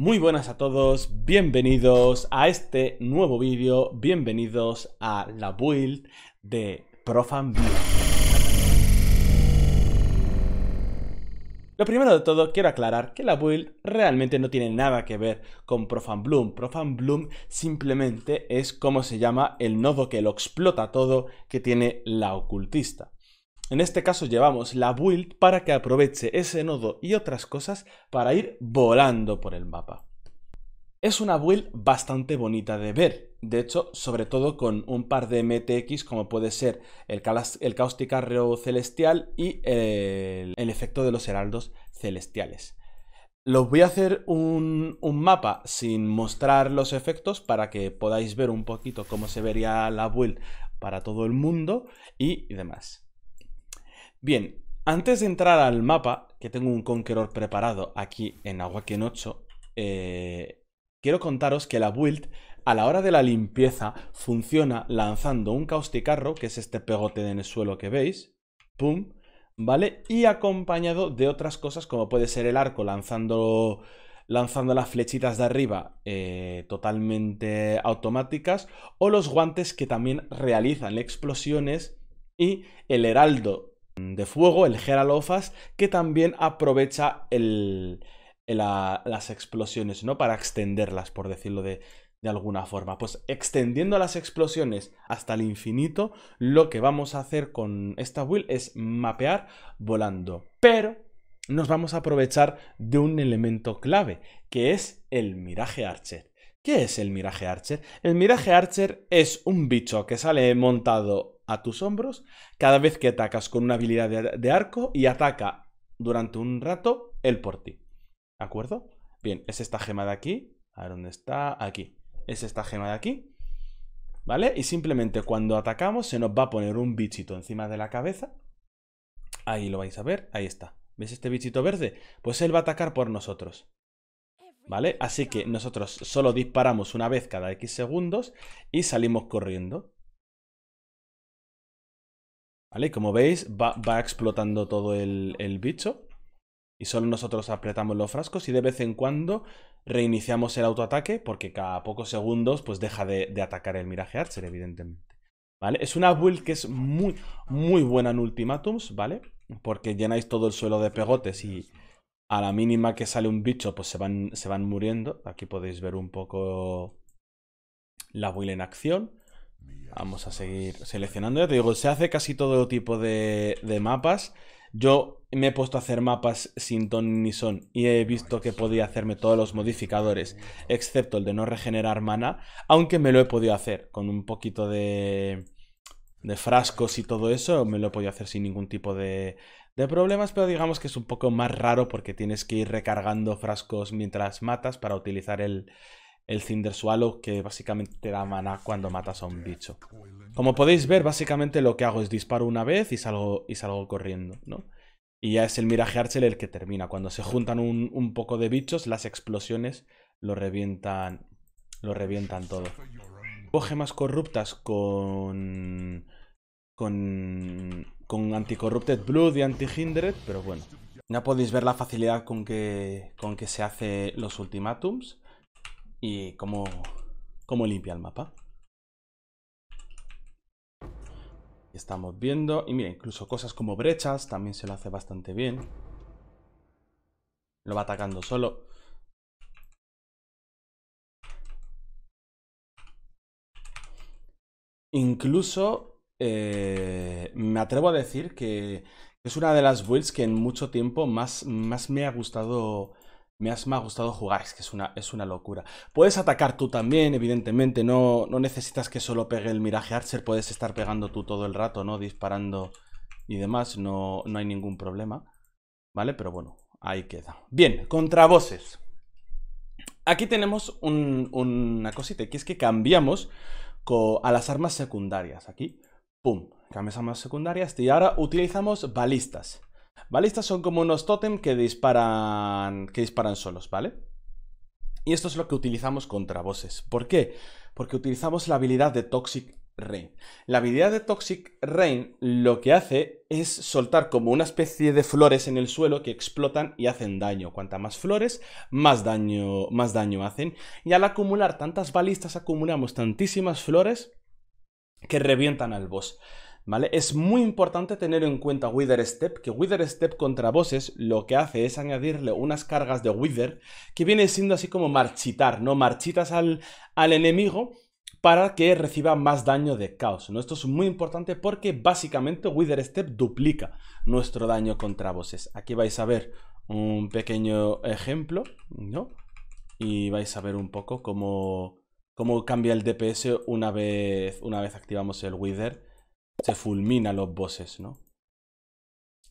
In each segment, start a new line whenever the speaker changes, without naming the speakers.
Muy buenas a todos, bienvenidos a este nuevo vídeo, bienvenidos a la build de Profan Bloom Lo primero de todo, quiero aclarar que la build realmente no tiene nada que ver con Profan Bloom Profan Bloom simplemente es como se llama el nodo que lo explota todo que tiene la ocultista. En este caso llevamos la build para que aproveche ese nodo y otras cosas para ir volando por el mapa. Es una build bastante bonita de ver, de hecho, sobre todo con un par de MTX como puede ser el, el Causticarreo Celestial y el, efecto de los heraldos celestiales. Los voy a hacer un, un, mapa sin mostrar los efectos para que podáis ver un poquito cómo se vería la build para todo el mundo y demás. Bien, antes de entrar al mapa, que tengo un Conqueror preparado aquí en Aguaquenocho 8, eh, quiero contaros que la build a la hora de la limpieza funciona lanzando un causticarro, que es este pegote en el suelo que veis, pum, ¿vale? Y acompañado de otras cosas como puede ser el arco lanzando, lanzando las flechitas de arriba eh, totalmente automáticas o los guantes que también realizan explosiones y el heraldo de fuego, el Geralofas, que también aprovecha el, las explosiones, ¿no? Para extenderlas, por decirlo de, alguna forma. Pues extendiendo las explosiones hasta el infinito, lo que vamos a hacer con esta will es mapear volando. Pero nos vamos a aprovechar de un elemento clave, que es el Mirage archer. ¿Qué es el Mirage archer? El Mirage archer es un bicho que sale montado a tus hombros cada vez que atacas con una habilidad de, arco y ataca durante un rato él por ti. ¿De acuerdo? Bien, es esta gema de aquí. A ver dónde está. Aquí. Es esta gema de aquí. ¿Vale? Y simplemente cuando atacamos se nos va a poner un bichito encima de la cabeza. Ahí lo vais a ver. Ahí está. ¿Ves este bichito verde? Pues él va a atacar por nosotros. ¿Vale? Así que nosotros solo disparamos una vez cada X segundos y salimos corriendo como veis, va, explotando todo el, bicho. Y solo nosotros apretamos los frascos y de vez en cuando reiniciamos el autoataque porque cada pocos segundos pues deja de, atacar el Mirage Archer, evidentemente. ¿Vale? Es una build que es muy, muy buena en Ultimatums, ¿vale? Porque llenáis todo el suelo de pegotes y a la mínima que sale un bicho pues se van, se van muriendo. Aquí podéis ver un poco la build en acción. Vamos a seguir seleccionando. Ya te digo, se hace casi todo tipo de, mapas. Yo me he puesto a hacer mapas sin ton ni son y he visto que podía hacerme todos los modificadores, excepto el de no regenerar mana, aunque me lo he podido hacer con un poquito de, de frascos y todo eso, me lo he podido hacer sin ningún tipo de, de problemas, pero digamos que es un poco más raro porque tienes que ir recargando frascos mientras matas para utilizar el, el Cinder Swallow, que básicamente te da maná cuando matas a un bicho. Como podéis ver, básicamente lo que hago es disparo una vez y salgo, y salgo corriendo, ¿no? Y ya es el Mirage Archer el que termina. Cuando se juntan un, poco de bichos, las explosiones lo revientan, lo revientan todo. Coge más corruptas con... Con, con Anticorrupted Blood y anti hindred pero bueno. Ya podéis ver la facilidad con que, con que se hace los ultimatums y cómo, cómo limpia el mapa. Estamos viendo, y mira, incluso cosas como brechas también se lo hace bastante bien. Lo va atacando solo. Incluso eh, me atrevo a decir que es una de las builds que en mucho tiempo más, más me ha gustado me has, más ha gustado jugar, es que es una, es una locura. Puedes atacar tú también, evidentemente, no, no necesitas que solo pegue el miraje Archer, puedes estar pegando tú todo el rato, ¿no? Disparando y demás, no, no hay ningún problema, ¿vale? Pero bueno, ahí queda. Bien, contra voces. Aquí tenemos una cosita, que es que cambiamos a las armas secundarias. Aquí, pum, cambias armas secundarias y ahora utilizamos balistas. Balistas son como unos tótem que disparan, que disparan solos, ¿vale? Y esto es lo que utilizamos contra bosses. ¿Por qué? Porque utilizamos la habilidad de Toxic Rain. La habilidad de Toxic Rain lo que hace es soltar como una especie de flores en el suelo que explotan y hacen daño. Cuanta más flores, más daño, más daño hacen. Y al acumular tantas balistas, acumulamos tantísimas flores que revientan al boss. Es muy importante tener en cuenta Wither Step, que Wither Step contra bosses lo que hace es añadirle unas cargas de Wither, que viene siendo así como marchitar, ¿no? Marchitas al, al enemigo para que reciba más daño de caos. Esto es muy importante porque básicamente Wither Step duplica nuestro daño contra bosses. Aquí vais a ver un pequeño ejemplo, ¿no? Y vais a ver un poco cómo, cambia el DPS una vez, una vez activamos el Wither se fulmina los bosses, ¿no?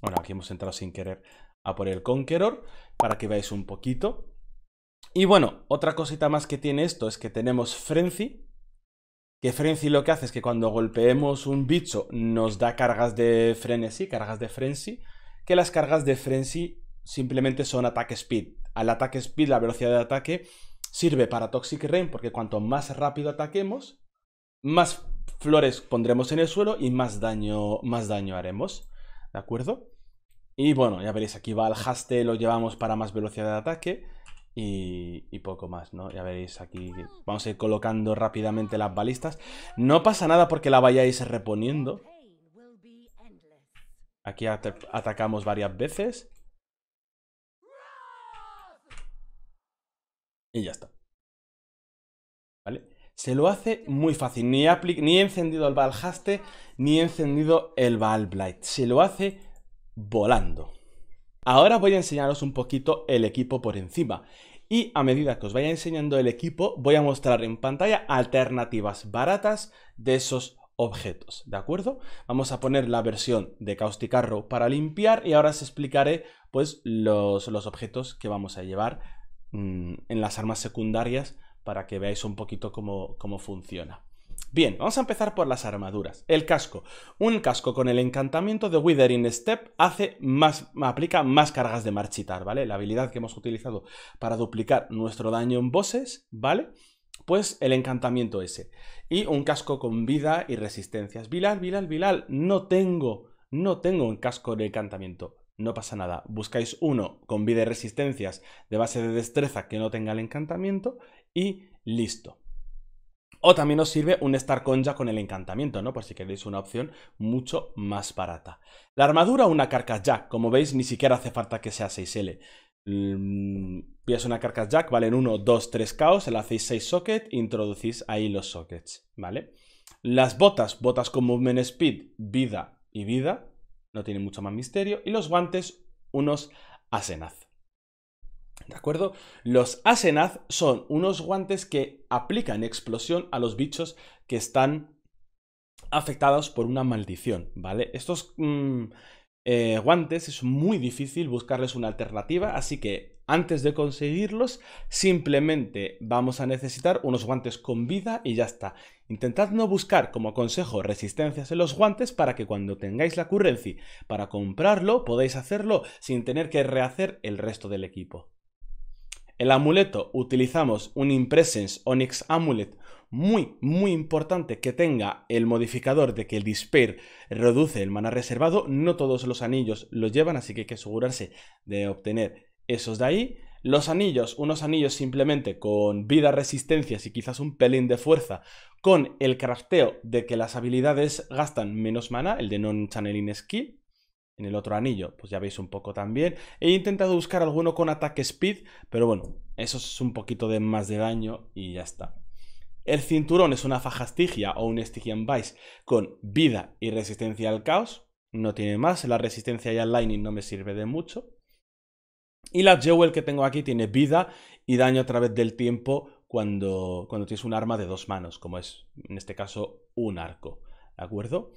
Bueno, aquí hemos entrado sin querer a por el Conqueror para que veáis un poquito. Y bueno, otra cosita más que tiene esto es que tenemos Frenzy, que Frenzy lo que hace es que cuando golpeemos un bicho nos da cargas de frenesí, cargas de frenzy, que las cargas de frenzy simplemente son ataque speed. Al ataque speed, la velocidad de ataque, sirve para Toxic Rain porque cuanto más rápido ataquemos, más flores pondremos en el suelo y más daño, más daño haremos. ¿De acuerdo? Y bueno, ya veréis, aquí va el haste, lo llevamos para más velocidad de ataque y, poco más, ¿no? Ya veréis, aquí vamos a ir colocando rápidamente las balistas. No pasa nada porque la vayáis reponiendo. Aquí atacamos varias veces. Y ya está. ¿Vale? se lo hace muy fácil. Ni, ni encendido el Valhaste, ni encendido el Valblight. Se lo hace volando. Ahora voy a enseñaros un poquito el equipo por encima. Y a medida que os vaya enseñando el equipo, voy a mostrar en pantalla alternativas baratas de esos objetos, ¿de acuerdo? Vamos a poner la versión de causticarro para limpiar y ahora os explicaré pues los, objetos que vamos a llevar mm, en las armas secundarias para que veáis un poquito cómo, funciona. Bien, vamos a empezar por las armaduras. El casco. Un casco con el encantamiento de Withering Step hace más, aplica más cargas de marchitar, ¿vale? La habilidad que hemos utilizado para duplicar nuestro daño en bosses, ¿vale? Pues el encantamiento ese. Y un casco con vida y resistencias. Vilal, Vilal, Vilal, no tengo, no tengo un casco de encantamiento. No pasa nada. Buscáis uno con vida y resistencias de base de destreza que no tenga el encantamiento y listo. O también os sirve un Star con el encantamiento, ¿no? Por si queréis una opción mucho más barata. La armadura una carcas jack. Como veis, ni siquiera hace falta que sea 6L. Mm, Pies una carcas jack, valen 1, 2, 3 caos, le hacéis 6 sockets, introducís ahí los sockets, ¿vale? Las botas, botas con movement speed, vida y vida, no tiene mucho más misterio. Y los guantes, unos asenaz. ¿De acuerdo? Los Asenaz son unos guantes que aplican explosión a los bichos que están afectados por una maldición, ¿vale? Estos mm, eh, guantes es muy difícil buscarles una alternativa, así que antes de conseguirlos simplemente vamos a necesitar unos guantes con vida y ya está. Intentad no buscar como consejo resistencias en los guantes para que cuando tengáis la currency para comprarlo podáis hacerlo sin tener que rehacer el resto del equipo. El amuleto utilizamos un Impresence Onyx Amulet muy, muy importante que tenga el modificador de que el Dispair reduce el mana reservado. No todos los anillos los llevan, así que hay que asegurarse de obtener esos de ahí. Los anillos, unos anillos simplemente con vida, resistencias y quizás un pelín de fuerza, con el crafteo de que las habilidades gastan menos mana, el de Non-Channeling Skill, en el otro anillo, pues ya veis un poco también. He intentado buscar alguno con ataque speed, pero bueno, eso es un poquito de más de daño y ya está. El cinturón es una faja stigia o un Stygian Vice con vida y resistencia al caos. No tiene más, la resistencia y al lightning no me sirve de mucho. Y la Jewel que tengo aquí tiene vida y daño a través del tiempo cuando, cuando tienes un arma de dos manos, como es en este caso un arco. ¿De acuerdo?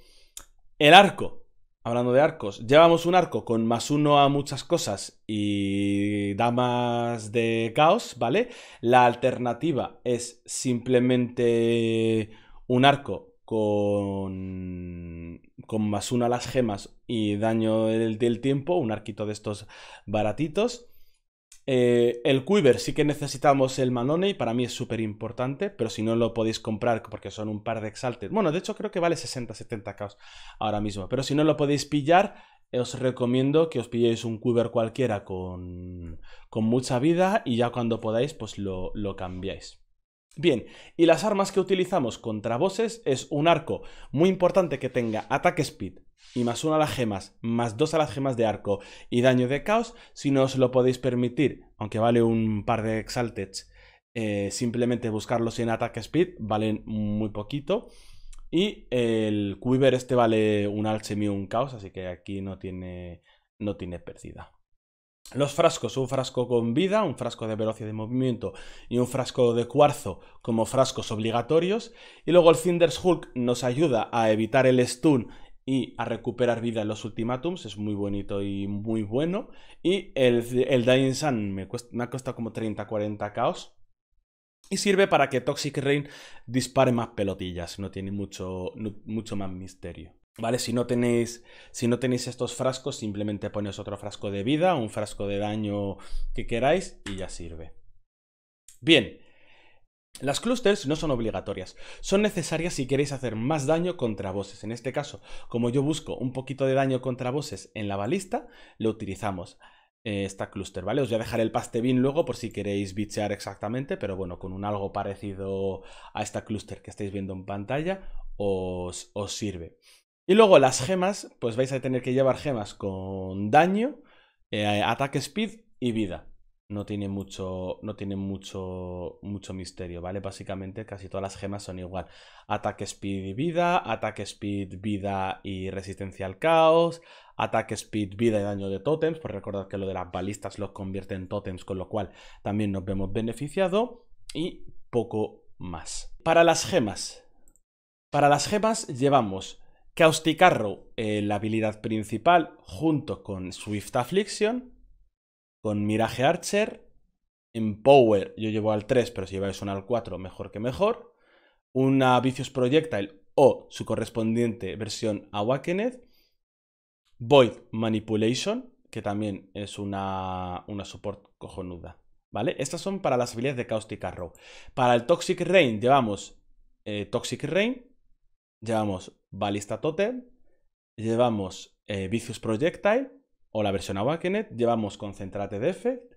El arco, Hablando de arcos, llevamos un arco con más uno a muchas cosas y damas de caos, ¿vale? La alternativa es simplemente un arco con, con más uno a las gemas y daño del tiempo, un arquito de estos baratitos. Eh, el Quiver sí que necesitamos el Manone y para mí es súper importante, pero si no lo podéis comprar porque son un par de Exalted. Bueno, de hecho creo que vale 60-70k ahora mismo, pero si no lo podéis pillar, os recomiendo que os pilléis un Quiver cualquiera con, con mucha vida y ya cuando podáis pues lo, lo cambiáis. Bien, y las armas que utilizamos contra bosses es un arco muy importante que tenga ataque speed, y más uno a las gemas, más dos a las gemas de arco y daño de caos, si no os lo podéis permitir, aunque vale un par de exalted, eh, simplemente buscarlos en attack speed, valen muy poquito. Y el Quiver este vale un alchemy un caos, así que aquí no tiene, no tiene pérdida. Los frascos, un frasco con vida, un frasco de velocidad de movimiento y un frasco de cuarzo como frascos obligatorios. Y luego el Cinder's Hulk nos ayuda a evitar el stun y a recuperar vida en los ultimátums, es muy bonito y muy bueno. Y el, el Dying Sun me, ha costado como 30-40 caos. Y sirve para que Toxic Rain dispare más pelotillas, no tiene mucho, mucho más misterio. ¿Vale? Si no, tenéis, si no tenéis estos frascos, simplemente ponéis otro frasco de vida, un frasco de daño que queráis y ya sirve. Bien, las clusters no son obligatorias, son necesarias si queréis hacer más daño contra bosses. En este caso, como yo busco un poquito de daño contra bosses en la balista, lo utilizamos eh, esta cluster, ¿vale? Os voy a dejar el pastebin luego por si queréis bichear exactamente, pero bueno, con un algo parecido a esta cluster que estáis viendo en pantalla, os, sirve. Y luego las gemas, pues vais a tener que llevar gemas con daño, eh, ataque speed y vida no tiene mucho, no tiene mucho, mucho misterio, ¿vale? Básicamente casi todas las gemas son igual. Ataque speed y vida, ataque speed, vida y resistencia al caos, ataque speed, vida y daño de Totems. Pues recordad que lo de las balistas los convierte en totems, con lo cual también nos vemos beneficiado y poco más. Para las gemas. Para las gemas llevamos Causticarro, eh, la habilidad principal, junto con Swift Affliction, con Mirage Archer. En Power yo llevo al 3, pero si lleváis una al 4, mejor que mejor. Una Vicious Projectile o su correspondiente versión Awakened. Void Manipulation, que también es una, una support cojonuda. ¿Vale? Estas son para las habilidades de Caustic Arrow. Para el Toxic Rain llevamos eh, Toxic Rain, llevamos Ballista Totem, llevamos eh, Vicious Projectile, o la versión Awakened, llevamos Concentrate de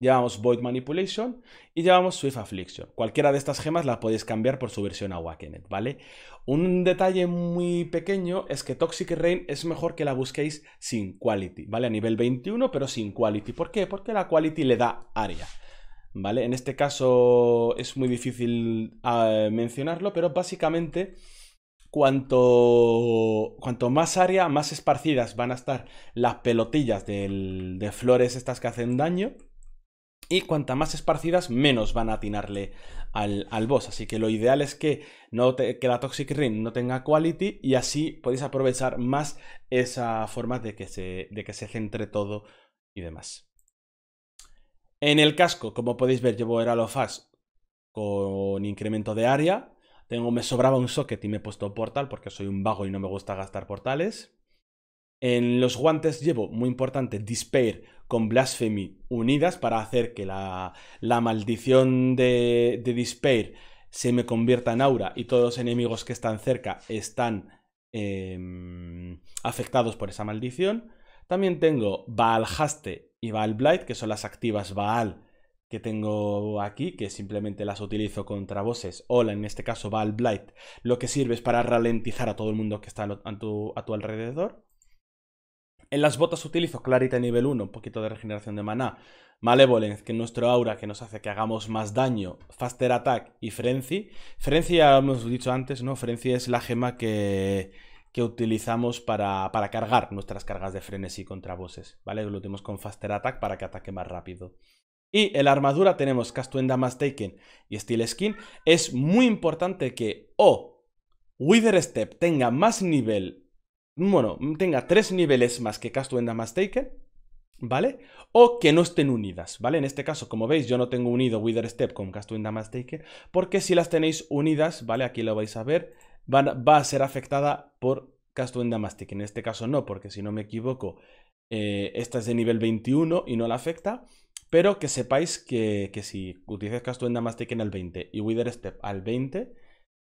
llevamos Void Manipulation y llevamos Swift Affliction. Cualquiera de estas gemas la podéis cambiar por su versión Awakened, ¿vale? Un detalle muy pequeño es que Toxic Rain es mejor que la busquéis sin Quality, ¿vale? A nivel 21, pero sin Quality. ¿Por qué? Porque la Quality le da área. ¿Vale? En este caso es muy difícil ah, mencionarlo, pero básicamente cuanto, más área, más esparcidas van a estar las pelotillas de flores estas que hacen daño. Y cuanta más esparcidas, menos van a atinarle al, al boss. Así que lo ideal es que, que la Toxic Ring no tenga quality y así podéis aprovechar más esa forma de que se, de que se centre todo y demás. En el casco, como podéis ver, llevo fast con incremento de área, me sobraba un socket y me he puesto portal porque soy un vago y no me gusta gastar portales. En los guantes llevo, muy importante, Despair con Blasphemy unidas para hacer que la, la maldición de, Despair se me convierta en aura y todos los enemigos que están cerca están em, afectados por esa maldición. También tengo Baal Haste y Baal Blight, que son las activas Baal que tengo aquí, que simplemente las utilizo contra bosses, Hola, en este caso va al Blight, lo que sirve es para ralentizar a todo el mundo que está a tu, alrededor. En las botas utilizo Clarita nivel 1, un poquito de regeneración de maná, Malevolence, que es nuestro aura que nos hace que hagamos más daño, Faster Attack y Frenzy. Frenzy ya hemos dicho antes, ¿no? Frenzy es la gema que, que utilizamos para, cargar nuestras cargas de frenesí contra bosses, ¿vale? Lo tenemos con Faster Attack para que ataque más rápido. Y en la armadura tenemos Castuenda más Taken y Steel Skin. Es muy importante que o Wither Step tenga más nivel, bueno, tenga tres niveles más que Castuenda más Taken, ¿vale? O que no estén unidas, ¿vale? En este caso, como veis, yo no tengo unido Wither Step con Castuenda más Taken, porque si las tenéis unidas, ¿vale? Aquí lo vais a ver, va a ser afectada por Castuenda más Taken. En este caso no, porque si no me equivoco, eh, esta es de nivel 21 y no la afecta. Pero que sepáis que, que si utilizáis que en al 20 y Wither Step al 20,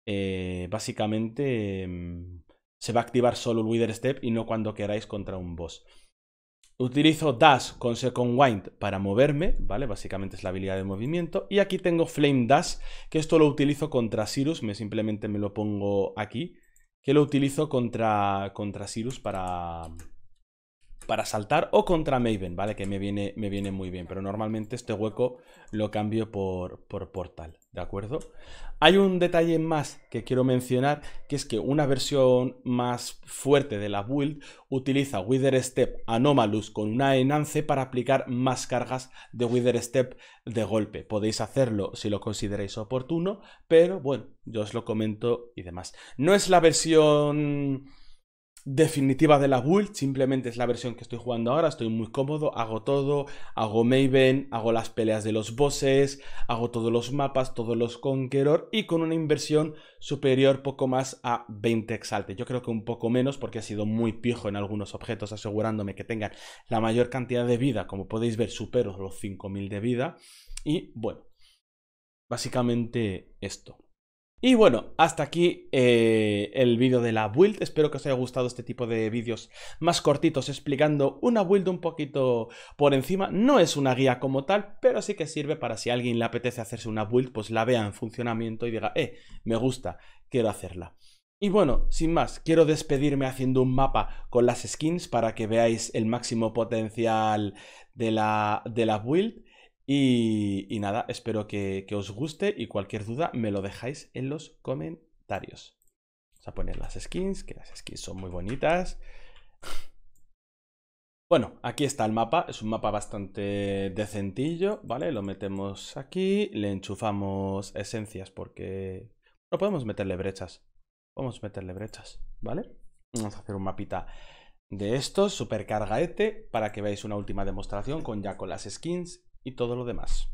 eh, básicamente em, se va a activar solo el Wither Step y no cuando queráis contra un boss. Utilizo Dash con Second Wind para moverme, ¿vale? Básicamente es la habilidad de movimiento. Y aquí tengo Flame Dash, que esto lo utilizo contra Sirius, me, simplemente me lo pongo aquí, que lo utilizo contra, contra para, para saltar o contra Maven, ¿vale? Que me viene, me viene muy bien, pero normalmente este hueco lo cambio por, por portal, ¿de acuerdo? Hay un detalle más que quiero mencionar, que es que una versión más fuerte de la build utiliza Wither Step Anomalous con una enance para aplicar más cargas de Wither Step de golpe. Podéis hacerlo si lo consideráis oportuno, pero bueno, yo os lo comento y demás. No es la versión definitiva de la build, simplemente es la versión que estoy jugando ahora, estoy muy cómodo, hago todo, hago Maven, hago las peleas de los bosses, hago todos los mapas, todos los Conqueror y con una inversión superior poco más a 20 exalte. Yo creo que un poco menos porque ha sido muy pijo en algunos objetos asegurándome que tengan la mayor cantidad de vida, como podéis ver supero los 5000 de vida y bueno, básicamente esto. Y bueno, hasta aquí eh, el vídeo de la build. Espero que os haya gustado este tipo de vídeos más cortitos explicando una build un poquito por encima. No es una guía como tal, pero sí que sirve para si a alguien le apetece hacerse una build, pues la vea en funcionamiento y diga, eh, me gusta, quiero hacerla. Y bueno, sin más, quiero despedirme haciendo un mapa con las skins para que veáis el máximo potencial de la, de la build. Y, nada, espero que, os guste y cualquier duda me lo dejáis en los comentarios. Vamos a poner las skins, que las skins son muy bonitas. Bueno, aquí está el mapa, es un mapa bastante decentillo, ¿vale? Lo metemos aquí, le enchufamos esencias porque... No podemos meterle brechas, podemos meterle brechas, ¿vale? Vamos a hacer un mapita de estos, super este para que veáis una última demostración con ya con las skins y todo lo demás.